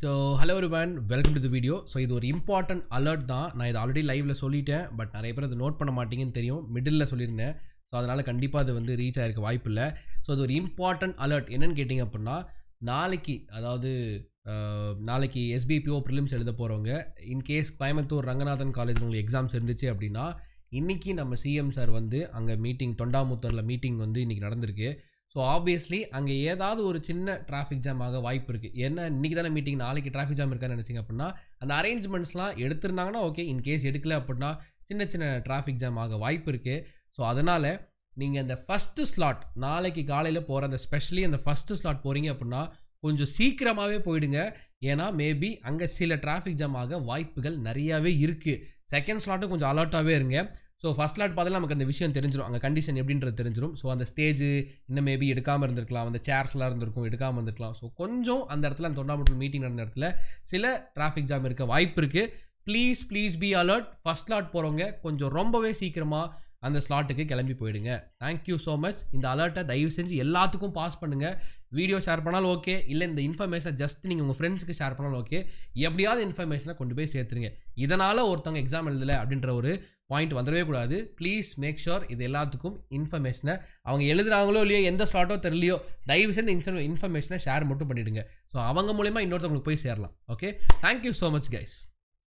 so hello ஒருவன் welcome to the video so இது ஒரு இம்பார்ட்டன்ட் அலர்ட் தான் நான் இதை ஆல்ரெடி லைவில் சொல்லிட்டேன் பட் நிறைய பேர் அதை நோட் பண்ண மாட்டீங்கன்னு தெரியும் மிடில் சொல்லியிருந்தேன் ஸோ அதனால் கண்டிப்பாக அது வந்து ரீச் ஆகிருக்க வாய்ப்பு இல்லை ஸோ அது ஒரு இம்பார்ட்டன்ட் அலர்ட் என்னன்னு கேட்டிங்க அப்படின்னா நாளைக்கு அதாவது நாளைக்கு எஸ்பிபிஓ ப்ரிலிம்ஸ் எழுத போகிறவங்க இன்கேஸ் கோயம்புத்தூர் ரங்கநாதன் காலேஜில் உங்களுக்கு எக்ஸாம்ஸ் இருந்துச்சு அப்படின்னா இன்றைக்கி நம்ம சிஎம் சார் வந்து அங்கே மீட்டிங் தொண்டாமுத்தூரில் மீட்டிங் வந்து இன்றைக்கி நடந்திருக்கு ஸோ ஆப்வியஸ்லி அங்கே ஏதாவது ஒரு சின்ன டிராஃபிக் ஜாம் ஆக வாய்ப்பு இருக்குது ஏன்னா இன்றைக்கி தானே மீட்டிங் நாளைக்கு டிராஃபிக் ஜாம் இருக்கான்னு நினச்சிங்க அப்படின்னா அந்த அரேஞ்ச்மெண்ட்ஸ்லாம் எடுத்திருந்தாங்கன்னா ஓகே இன் கேஸ் எடுக்கல அப்படின்னா சின்ன சின்ன டிராஃபிக் ஜாம் ஆக வாய்ப்பு இருக்குது ஸோ அதனால் நீங்கள் அந்த ஃபஸ்ட்டு ஸ்லாட் நாளைக்கு காலையில் போகிற அந்த ஸ்பெஷலி அந்த ஃபஸ்ட்டு ஸ்லாட் போகிறீங்க அப்படின்னா கொஞ்சம் சீக்கிரமாகவே போயிடுங்க ஏன்னா மேபி அங்கே சில டிராஃபிக் ஜாம் ஆக வாய்ப்புகள் நிறையாவே இருக்குது செகண்ட் ஸ்லாட்டும் கொஞ்சம் அலர்ட்டாகவே இருங்க ஸோ ஃபஸ்ட் லாட் பார்த்தாலும் நமக்கு அந்த விஷயம் தெரிஞ்சிடும் அங்கே கண்டிஷன் எப்படின்றது தெரிஞ்சிடும் ஸோ அந்த ஸ்டேஜ் இன்னும் மேபி எடுக்காமல் இருந்திருக்கலாம் அந்த சேர்ஸ்லாம் இருந்திருக்கும் எடுக்காமல் இருந்திருக்கலாம் ஸோ கொஞ்சம் அந்த இடத்துல அந்த தொண்டாமுட்டல் மீட்டிங் நடந்த இடத்துல சில டிராஃபிக் ஜாம் இருக்க வாய்ப்பு இருக்குது please please be alert first lot போகிறவங்க கொஞ்சம் ரொம்பவே சீக்கிரமாக அந்த ஸ்லாட்டுக்கு கிளம்பி போயிடுங்க தேங்க்யூ ஸோ மச் இந்த அலர்ட்டை தயவு செஞ்சு எல்லாத்துக்கும் பாஸ் பண்ணுங்கள் வீடியோ ஷேர் பண்ணாலும் ஓகே இல்லை இந்த இன்ஃபர்மேஷனை ஜஸ்ட் நீங்கள் உங்கள் ஃப்ரெண்ட்ஸுக்கு ஷேர் பண்ணாலும் ஓகே எப்படியாவது இன்ஃபர்மேஷனை கொண்டு போய் சேர்த்துருங்க இதனால் ஒருத்தவங்க எக்ஸாம் எழுதலை அப்படின்ற ஒரு பாயிண்ட் வந்துடவே கூடாது ப்ளீஸ் மேக் ஷோர் இது எல்லாத்துக்கும் இன்ஃபர்மேஷனை அவங்க எழுதுறாங்களோ இல்லையோ எந்த ஸ்லாட்டோ தெரியலையோ தயவு செய்து இன்சன் இன்ஃபர்மேஷனை ஷேர் மட்டும் பண்ணிவிடுங்க ஸோ அவங்க மூலிமா இன்னொருத்தவங்களுக்கு போய் சேரலாம் okay thank you so much guys